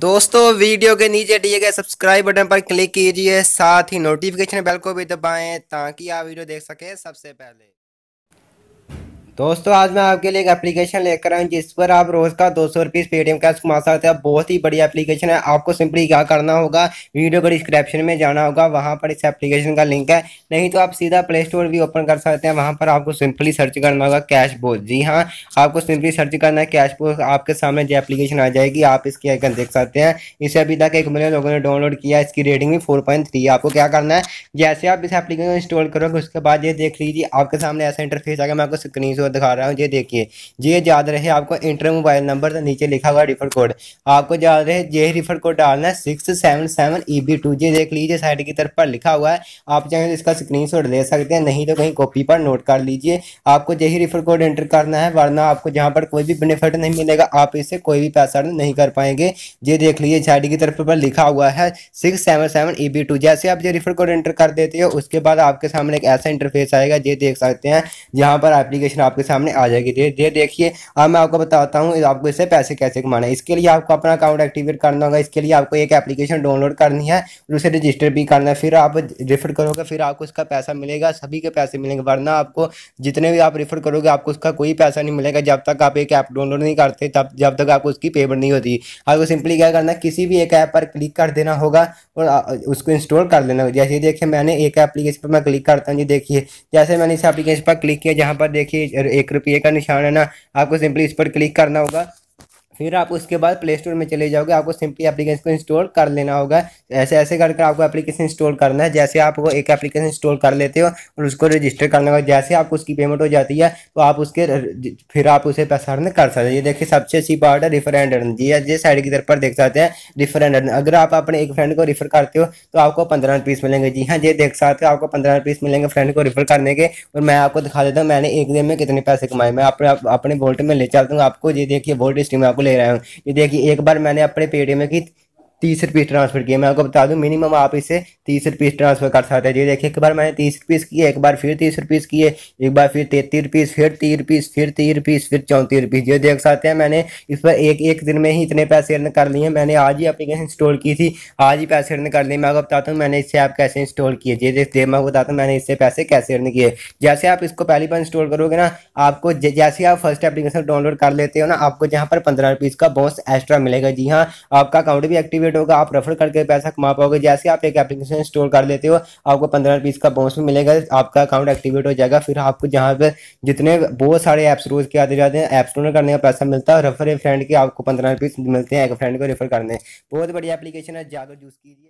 दोस्तों वीडियो के नीचे दिए गए सब्सक्राइब बटन पर क्लिक कीजिए साथ ही नोटिफिकेशन बेल को भी दबाएं ताकि आप वीडियो देख सकें सबसे पहले दोस्तों आज मैं आपके लिए एक एप्लीकेशन लेकर आया जिस पर आप रोज का दो सौ रुपीज़ पेटीएम कैश कमा सकते हैं बहुत ही बड़ी एप्लीकेशन है आपको सिंपली क्या करना होगा वीडियो को डिस्क्रिप्शन में जाना होगा वहाँ पर इस एप्लीकेशन का लिंक है नहीं तो आप सीधा प्ले स्टोर भी ओपन कर सकते हैं वहाँ पर आपको सिंपली सर्च करना होगा कैश बोर्ड जी हाँ आपको सिंपली सर्च करना है कैश बोर्ड आपके सामने जो एप्लीकेशन आ जाएगी आप इसकी आइकन देख सकते हैं इसे अभी तक एक मिलियन लोगों ने डाउनलोड किया इसकी रेटिंग भी फोर पॉइंट थ्री आपको क्या करना है जैसे आप इस एप्लीकेशन इंस्टॉल करोगे उसके बाद ये देख लीजिए आपके सामने ऐसा इंटरफेस गया मैं आपको स्क्रीन कोड दिखा रहा हूँ ये देखिए ये याद रहे आपको इंटर मोबाइल नंबर तो नीचे लिखा हुआ रिफर कोड आपको याद रहे ये रिफर कोड डालना है six seven seven E B two ये देख लीजिए साइड की तरफ पर लिखा हुआ है आप चाहें तो इसका स्क्रीनशॉट ले सकते हैं नहीं तो कहीं कॉपी पर नोट कर लीजिए आपको यही रिफर कोड एंटर करना है वरना आपको जहाँ पर कोई भी बेनिफिट नहीं मिलेगा आप इससे कोई भी पैसा नहीं कर पाएंगे ये देख लीजिए साइड की तरफ पर लिखा हुआ है six seven seven E B two जैसे आप ये रिफर कोड एंटर कर देते हो उसके बाद आपके सामने एक ऐसा इंटरफेस आएगा ये देख सकते हैं यहाँ पर एप्लीकेशन आप आपके सामने आ जाएगी धीरे धीरे देखिए अब मैं आपको बताता हूँ आपको इससे पैसे कैसे कमाना है इसके लिए आपको अपना अकाउंट एक्टिवेट करना होगा इसके लिए आपको एक एप्लीकेशन डाउनलोड करनी है और उसे रजिस्टर भी करना है फिर आप रिफर करोगे फिर आपको उसका पैसा मिलेगा सभी के पैसे मिलेंगे वरना आपको जितने भी आप रिफर करोगे आपको उसका कोई पैसा नहीं मिलेगा जब तक आप एक ऐप डाउनलोड नहीं करते तब जब तक आपको उसकी पेमेंट नहीं होती आपको सिंपली क्या करना किसी भी एक ऐप पर क्लिक कर देना होगा और उसको इंस्टॉल कर लेना होगा जैसे देखिए मैंने एक एप्लीकेशन पर मैं क्लिक करता हूँ जी देखिए जैसे मैंने इस एप्लीकेशन पर क्लिक किया जहाँ पर देखिए एक रुपये का निशान है ना आपको सिंपली इस पर क्लिक करना होगा फिर आप उसके बाद प्ले स्टोर में चले जाओगे आपको सिंपली एप्लीकेशन को इंस्टॉल कर लेना होगा ऐसे ऐसे करके आपको एप्लीकेशन इंस्टॉल करना है जैसे आप वो एक एप्लीकेशन इंस्टॉल कर लेते हो और उसको रजिस्टर करने के जैसे आपको उसकी पेमेंट हो जाती है तो आप उसके फिर आप उसे पैसा अर्न कर सकते हैं ये देखिए सबसे अच्छी पार्ट है रिफर एंड अर्न जी जिस साइड की तरफ पर देख सकते हैं रिफर एंड अर्न अगर आप अपने एक फ्रेंड को रिफर करते हो तो आपको पंद्रह रुपीज़ मिलेंगे जी हाँ ये देख सकते हो आपको पंद्रह रुपीज़ मिलेंगे फ्रेंड को रिफर करने के और मैं आपको दिखा देता हूँ मैंने एक दिन में कितने पैसे कमाए मैं अपने अपने वोल्ट में ले चलता हूँ आपको ये देखिए वोल्ट स्ट्रीम आपको ले रहा हूँ ये देखिए एक बार मैंने अपने पेटीएम की तीस रुपीस ट्रांसफर किए मैं आपको बता दूं मिनिमम आप इसे तीस रुपीस ट्रांसफर कर सकते हैं जी देखिए एक बार मैंने तीस रुपीस किए एक बार फिर तीस रुपीस किए एक बार फिर तैतीस रुपीस फिर तीस रुपीस फिर तीस रुपीस फिर चौंतीस रुपीस ये देख सकते हैं मैंने इस पर एक एक दिन में ही इतने पैसे अर्न कर लिए मैंने आज ही अपलीकेशन इंस्टॉल की थी आज ही पैसे अर्न कर लिए मैं आपको बताता हूँ मैंने इससे ऐप कैसे इंस्टॉल किए जी देखिए मैं बताता हूँ मैंने इससे पैसे कैसे अर्न किए जैसे आप इसको पहली बार इंस्टॉल करोगे ना आपको जैसे आप फर्स्ट एप्लीकेशन डाउनलोड कर लेते हो ना आपको जहाँ पर पंद्रह रुपीज़ का बहुत एक्स्ट्रा मिलेगा जी हाँ आपका अकाउंट भी एक्टिवेट मोटिवेट होगा आप रेफर करके पैसा कमा पाओगे जैसे आप एक एप्लीकेशन स्टोर कर लेते हो आपको पंद्रह बीस का बोनस भी मिलेगा आपका अकाउंट एक्टिवेट हो जाएगा फिर आपको जहाँ पे जितने बहुत सारे ऐप्स रोज के आते जाते हैं ऐप स्टोर करने का पैसा मिलता है रेफर ए फ्रेंड के आपको पंद्रह बीस मिलते हैं एक फ्रेंड को रेफर करने बहुत बढ़िया एप्लीकेशन है जाकर यूज़ कीजिए